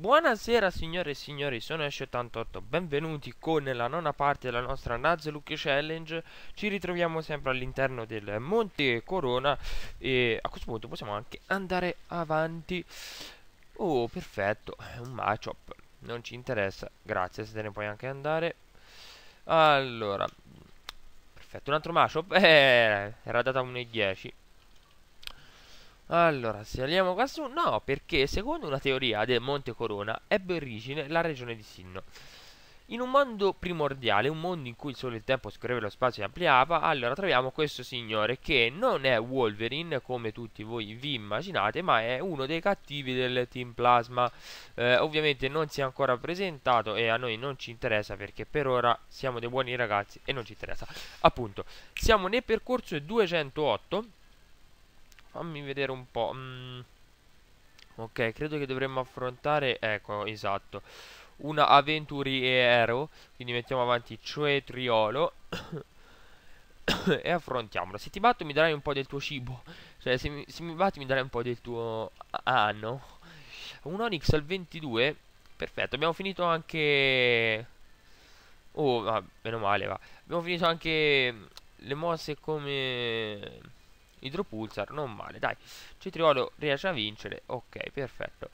Buonasera signore e signori, sono esce 88 benvenuti con la nona parte della nostra Nuzlocke Challenge Ci ritroviamo sempre all'interno del Monte Corona e a questo punto possiamo anche andare avanti Oh, perfetto, è un matchup, non ci interessa, grazie se te ne puoi anche andare Allora, perfetto, un altro matchup, eh, era data 1.10 allora, saliamo qua su. No, perché secondo una teoria del Monte Corona ebbe origine la regione di Sinno. In un mondo primordiale, un mondo in cui solo il tempo scorreva lo spazio e ampliava, allora troviamo questo signore che non è Wolverine come tutti voi vi immaginate, ma è uno dei cattivi del Team Plasma. Eh, ovviamente non si è ancora presentato e a noi non ci interessa perché per ora siamo dei buoni ragazzi e non ci interessa. Appunto, siamo nel percorso 208 Fammi vedere un po'. Mm. Ok, credo che dovremmo affrontare... Ecco, esatto. Una avventuriero. Quindi mettiamo avanti Cetriolo. Cioè e affrontiamolo. Se ti batto mi darai un po' del tuo cibo. Cioè, se mi, se mi batti mi darai un po' del tuo... Ah, no. Un Onix al 22. Perfetto, abbiamo finito anche... Oh, ah, meno male, va. Abbiamo finito anche le mosse come idropulsar, non male, dai. Cetriolo riesce a vincere, ok, perfetto.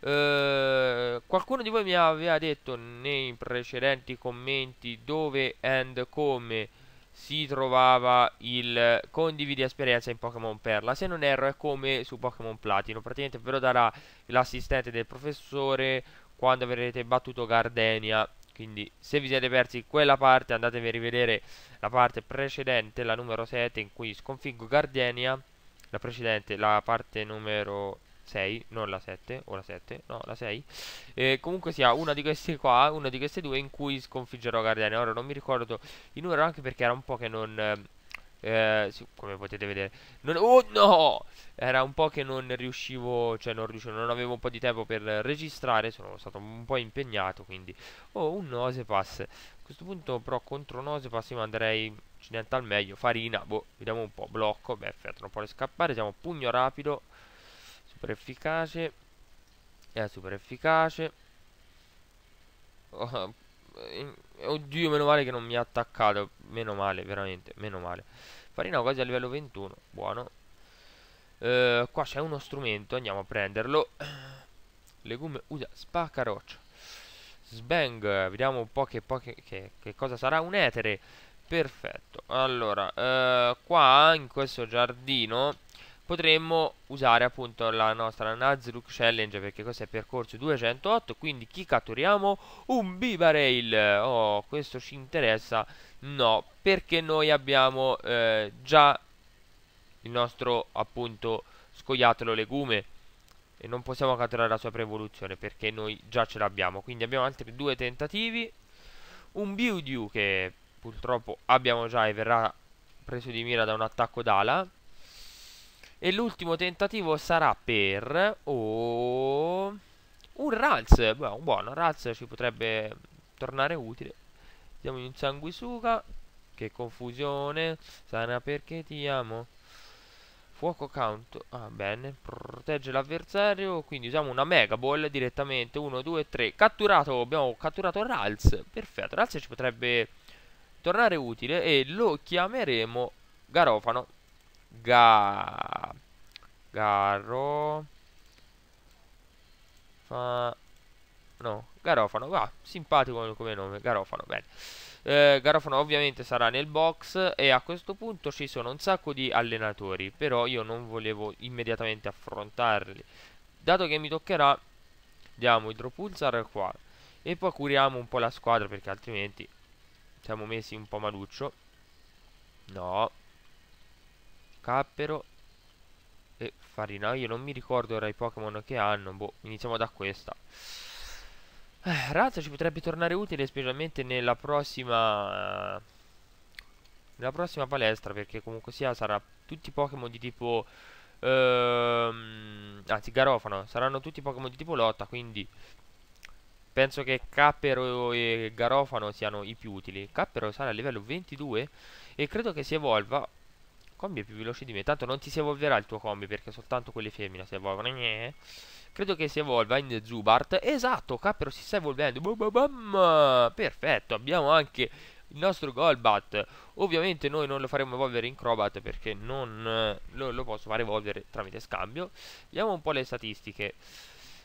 Eh, qualcuno di voi mi aveva detto nei precedenti commenti dove e come si trovava il condividi esperienza in Pokémon Perla. Se non erro è come su Pokémon Platino, praticamente ve lo darà l'assistente del professore quando avrete battuto Gardenia quindi se vi siete persi quella parte andatevi a rivedere la parte precedente, la numero 7 in cui sconfiggo Gardenia, la precedente, la parte numero 6, non la 7, o la 7, no la 6, e comunque sia una di queste qua, una di queste due in cui sconfiggerò Gardenia, ora non mi ricordo il numero anche perché era un po' che non... Eh, eh, come potete vedere non, Oh no Era un po' che non riuscivo Cioè non riuscivo Non avevo un po' di tempo per registrare Sono stato un po' impegnato Quindi Oh un Nosepass A questo punto però contro Nosepass Io andrei Niente al meglio Farina Boh Vediamo un po' Blocco Beh effetto, non può scappare Siamo pugno rapido Super efficace È eh, super efficace oh, Oddio, meno male che non mi ha attaccato. Meno male, veramente, meno male. Farina quasi a livello 21, buono. Eh, qua c'è uno strumento, andiamo a prenderlo. Legume, usa, spacca roccia. Sbang, vediamo un po' che, che, che, che cosa sarà un etere. Perfetto, allora, eh, qua in questo giardino potremmo usare appunto la nostra Nuzlocke Challenge perché questo è percorso 208 quindi chi catturiamo? Un Bibarail oh questo ci interessa no perché noi abbiamo eh, già il nostro appunto scoiattolo legume e non possiamo catturare la sua prevoluzione perché noi già ce l'abbiamo quindi abbiamo altri due tentativi un Bewdew che purtroppo abbiamo già e verrà preso di mira da un attacco d'ala e l'ultimo tentativo sarà per... Oh, un Ralz. Beh, un buono. Ralz ci potrebbe tornare utile. Diamo un sanguisuga. Che confusione. Sana perché ti amo. Fuoco count. Ah, bene. Protegge l'avversario. Quindi usiamo una Mega Ball direttamente. 1, 2, 3. Catturato. Abbiamo catturato Ralz. Perfetto. Ralz ci potrebbe tornare utile. E lo chiameremo Garofano. Garofano. Garro... Fa... No, Garofano, va, simpatico come nome, Garofano, bene. Eh, Garofano ovviamente sarà nel box e a questo punto ci sono un sacco di allenatori, però io non volevo immediatamente affrontarli. Dato che mi toccherà, diamo Idropulsar qua e poi curiamo un po' la squadra perché altrimenti siamo messi un po' maluccio. No. Cappero e farina, io Non mi ricordo ora i Pokémon che hanno. Boh, iniziamo da questa. Eh, razza ci potrebbe tornare utile, specialmente nella prossima... Eh, nella prossima palestra, perché comunque sia sarà tutti Pokémon di tipo... Ehm, anzi, Garofano. Saranno tutti Pokémon di tipo lotta, quindi... Penso che Cappero e Garofano siano i più utili. Cappero sarà a livello 22 e credo che si evolva Combi è più veloce di me. Tanto non ti si evolverà il tuo combi perché soltanto quelle femmine si evolvono. Eh, eh. Credo che si evolva in Zubart. Esatto, Cappero si sta evolvendo. Bum, bum, bum. Perfetto, abbiamo anche il nostro Golbat. Ovviamente noi non lo faremo evolvere in Crobat perché non eh, lo, lo posso fare evolvere tramite scambio. Vediamo un po' le statistiche.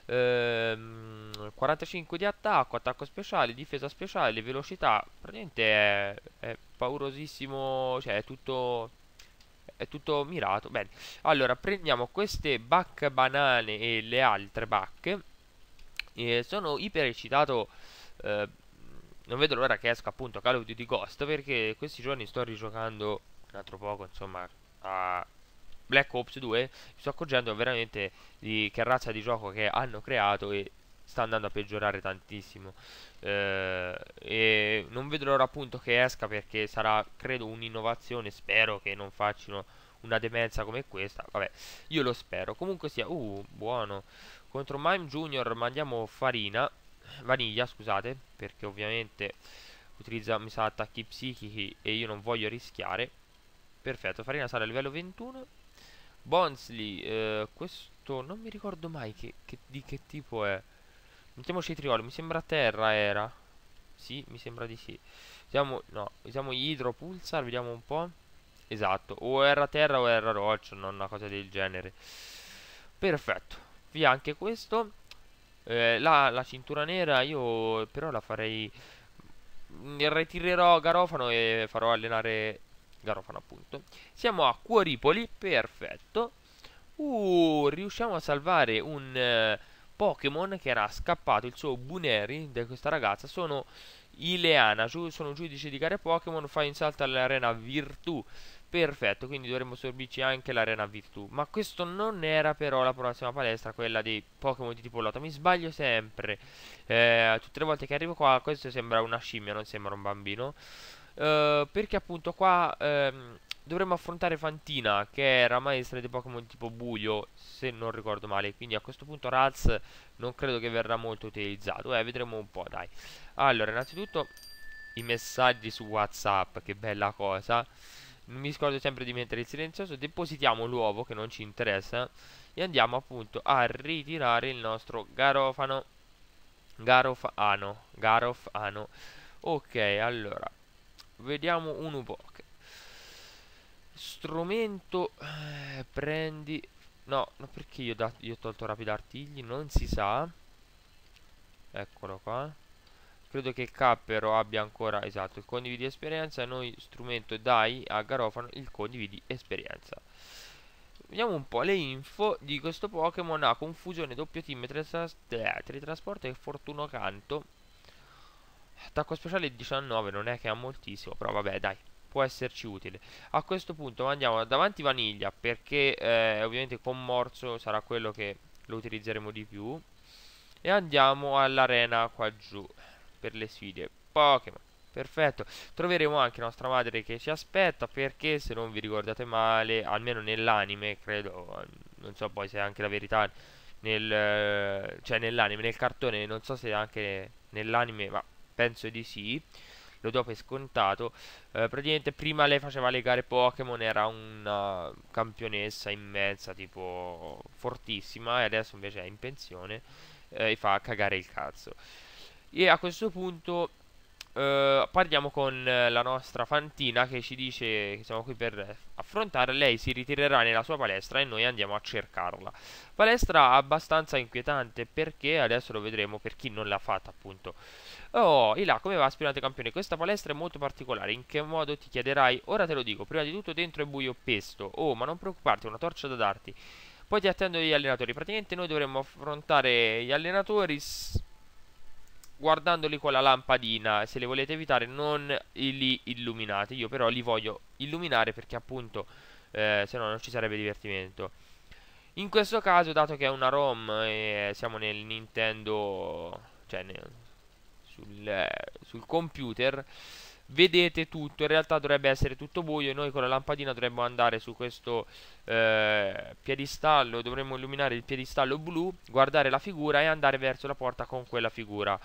Ehm, 45 di attacco, attacco speciale, difesa speciale, velocità. Praticamente è, è paurosissimo, cioè è tutto è tutto mirato bene allora prendiamo queste bacche banane e le altre bacche eh, sono iper eccitato eh, non vedo l'ora che esca appunto Call of Duty Ghost perché questi giorni sto rigiocando un altro poco insomma a Black Ops 2 mi sto accorgendo veramente di che razza di gioco che hanno creato e sta andando a peggiorare tantissimo eh, e non vedo l'ora appunto che esca perché sarà credo un'innovazione spero che non facciano una demenza come questa vabbè io lo spero comunque sia uh buono contro Mime Junior mandiamo farina vaniglia scusate perché ovviamente utilizza mi sa attacchi psichici e io non voglio rischiare perfetto farina sarà a livello 21 Bonsley eh, questo non mi ricordo mai che, che, di che tipo è Mettiamo i mi sembra terra era. Sì, mi sembra di sì. Usiamo, no, usiamo idro pulsar, vediamo un po'. Esatto, o era terra o era roccia, non una cosa del genere. Perfetto, via anche questo. Eh, la, la, cintura nera io però la farei... Mm, ritirerò Garofano e farò allenare Garofano appunto. Siamo a Cuoripoli, perfetto. Uh, riusciamo a salvare un... Eh, Pokémon che era scappato, il suo Buneri, da questa ragazza, sono Ileana, giu sono giudice di gare Pokémon, fa in salto all'arena Virtù. Perfetto, quindi dovremmo sorbirci anche l'arena Virtù. Ma questo non era però la prossima palestra, quella dei Pokémon di tipo lotta. Mi sbaglio sempre. Eh, tutte le volte che arrivo qua, questo sembra una scimmia, non sembra un bambino. Eh, perché appunto qua ehm, dovremmo affrontare Fantina, che era maestra di Pokémon tipo buio, se non ricordo male. Quindi a questo punto Raz non credo che verrà molto utilizzato. Eh, vedremo un po', dai. Allora, innanzitutto i messaggi su WhatsApp, che bella cosa. Mi scordo sempre di mettere il silenzioso. Depositiamo l'uovo, che non ci interessa. E andiamo appunto a ritirare il nostro garofano. Garofano. Garofano. Ok, allora. Vediamo un Ubok strumento eh, prendi... No, no perché io, da... io ho tolto rapida artigli? Non si sa. Eccolo qua. Credo che il Cappero abbia ancora, esatto, il condividi esperienza. Noi strumento dai a Garofano il condividi esperienza. Vediamo un po' le info di questo Pokémon. Ha ah, confusione, doppio team, teletrasporto e fortuno canto. Attacco speciale 19, non è che ha moltissimo, però vabbè dai può esserci utile a questo punto andiamo davanti vaniglia perché eh, ovviamente con morso sarà quello che lo utilizzeremo di più e andiamo all'arena qua giù per le sfide Pokémon Perfetto, troveremo anche nostra madre che ci aspetta perché se non vi ricordate male, almeno nell'anime, credo, non so poi se è anche la verità, nel, cioè nell'anime, nel cartone, non so se è anche nell'anime, ma penso di sì, lo do per scontato. Eh, praticamente prima lei faceva le gare Pokémon, era una campionessa immensa, tipo fortissima, e adesso invece è in pensione eh, e fa cagare il cazzo. E a questo punto Uh, parliamo con eh, la nostra Fantina che ci dice che siamo qui per affrontare. Lei si ritirerà nella sua palestra e noi andiamo a cercarla. Palestra abbastanza inquietante perché adesso lo vedremo per chi non l'ha fatta, appunto. Oh, Ila, come va, aspirante campione? Questa palestra è molto particolare. In che modo ti chiederai? Ora te lo dico. Prima di tutto, dentro è buio pesto. Oh, ma non preoccuparti, una torcia da darti. Poi ti attendo gli allenatori. Praticamente noi dovremmo affrontare gli allenatori guardandoli con la lampadina se le volete evitare non li illuminate io però li voglio illuminare perché appunto eh, se no non ci sarebbe divertimento in questo caso dato che è una ROM e eh, siamo nel Nintendo cioè nel, sul, eh, sul computer vedete tutto in realtà dovrebbe essere tutto buio e noi con la lampadina dovremmo andare su questo eh, piedistallo dovremmo illuminare il piedistallo blu guardare la figura e andare verso la porta con quella figura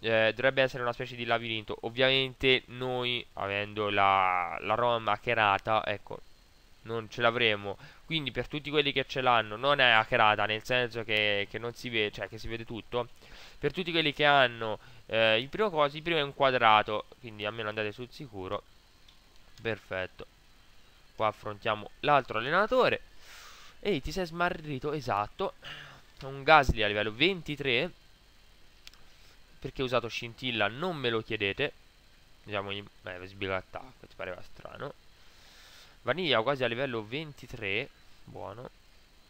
eh, dovrebbe essere una specie di labirinto. Ovviamente noi, avendo la, la ROM hackerata, ecco, non ce l'avremo. Quindi per tutti quelli che ce l'hanno, non è hackerata, nel senso che, che non si vede, cioè che si vede tutto. Per tutti quelli che hanno eh, il primo coso, il primo è un quadrato, quindi almeno andate sul sicuro. Perfetto. Qua affrontiamo l'altro allenatore. Ehi, ti sei smarrito, esatto. Un Gasly a livello 23 perché ho usato scintilla non me lo chiedete. Vediamo in... Eh, sbilo attacco, ti pareva strano. Vaniglia quasi a livello 23. Buono.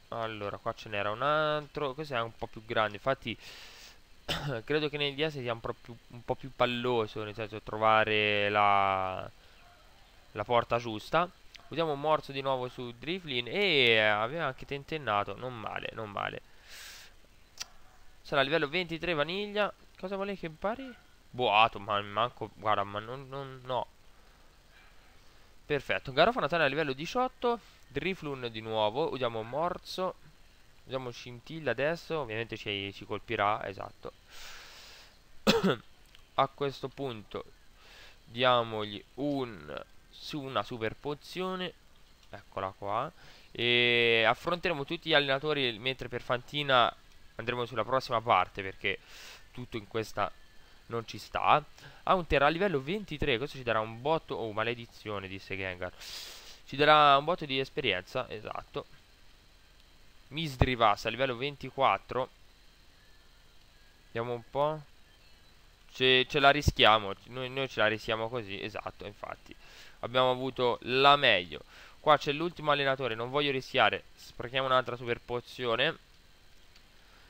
Allora, qua ce n'era un altro. Questo è un po' più grande. Infatti, credo che nel DS sia un po, più, un po' più palloso. Nel senso, trovare la, la porta giusta. Usiamo un morso di nuovo su Driflin. E aveva anche tentennato. Non male, non male. Sarà a livello 23 vaniglia. Cosa volevi che impari? Boato, ma manco... Guarda, ma non... non no. Perfetto. Garofano a livello 18. Driflun di nuovo. Usiamo Morso. Usiamo Scintilla adesso. Ovviamente ci, ci colpirà. Esatto. a questo punto diamogli un, su una super pozione. Eccola qua. E affronteremo tutti gli allenatori mentre per Fantina andremo sulla prossima parte perché tutto in questa non ci sta. Ha ah, un terra a livello 23, questo ci darà un botto... Oh, maledizione, disse Gengar. Ci darà un botto di esperienza, esatto. Misdrivas a livello 24. Vediamo un po'. Ce, ce la rischiamo, noi, noi ce la rischiamo così, esatto, infatti. Abbiamo avuto la meglio. Qua c'è l'ultimo allenatore, non voglio rischiare. Sprechiamo un'altra super pozione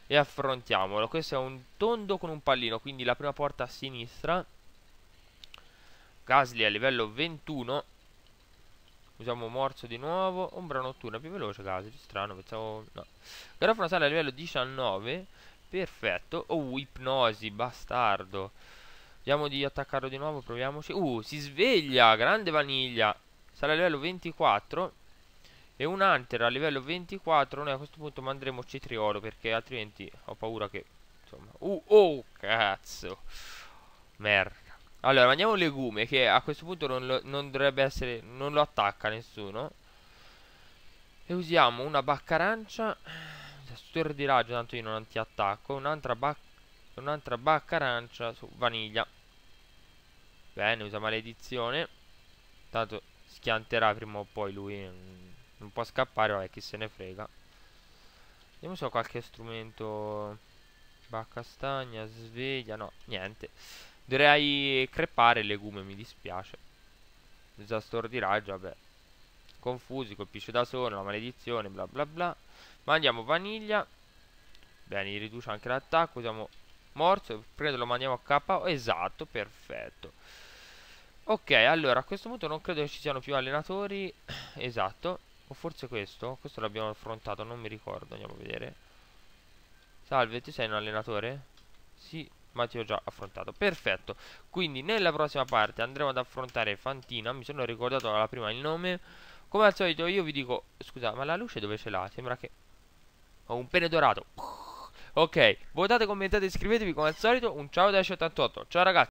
e affrontiamolo. Questo è un tondo con un pallino, quindi la prima porta a sinistra. Gasly a livello 21. Usiamo morso di nuovo. Ombra notturna, più veloce Gasly, strano, pensavo... No. Gara frontale a livello 19. Perfetto. Oh, ipnosi, bastardo. Vediamo di attaccarlo di nuovo, proviamoci. Uh, si sveglia, grande vaniglia. Sale a livello 24. E un Hunter a livello 24 Noi a questo punto manderemo Cetriolo Perché altrimenti ho paura che Insomma Uh oh cazzo Merda allora, mandiamo un legume che a questo punto non, lo, non dovrebbe essere... Non lo attacca nessuno. E usiamo una baccarancia. Stupore di raggio, tanto io non ti attacco. Un'altra bac un baccarancia su vaniglia. Bene, usa maledizione. Tanto schianterà prima o poi lui. Mm, non può scappare, vabbè, chi se ne frega. Vediamo se ho qualche strumento... Bacca stagna, sveglia, no, niente. Dovrei crepare il legume, mi dispiace. Disastro di raggio, vabbè. Confusi, colpisce da solo, la maledizione, bla bla bla. Mandiamo vaniglia. Bene, riduce anche l'attacco, usiamo morso, credo lo mandiamo a KO. Esatto, perfetto. Ok, allora a questo punto non credo che ci siano più allenatori. esatto. O forse questo? Questo l'abbiamo affrontato, non mi ricordo, andiamo a vedere. Salve, ti sei un allenatore? Sì, ma ti ho già affrontato. Perfetto. Quindi nella prossima parte andremo ad affrontare Fantina. Mi sono ricordato alla prima il nome. Come al solito io vi dico, scusa, ma la luce dove ce l'ha? Sembra che... Ho un pene dorato. Ok, votate, commentate, iscrivetevi come al solito. Un ciao da 88. Ciao ragazzi.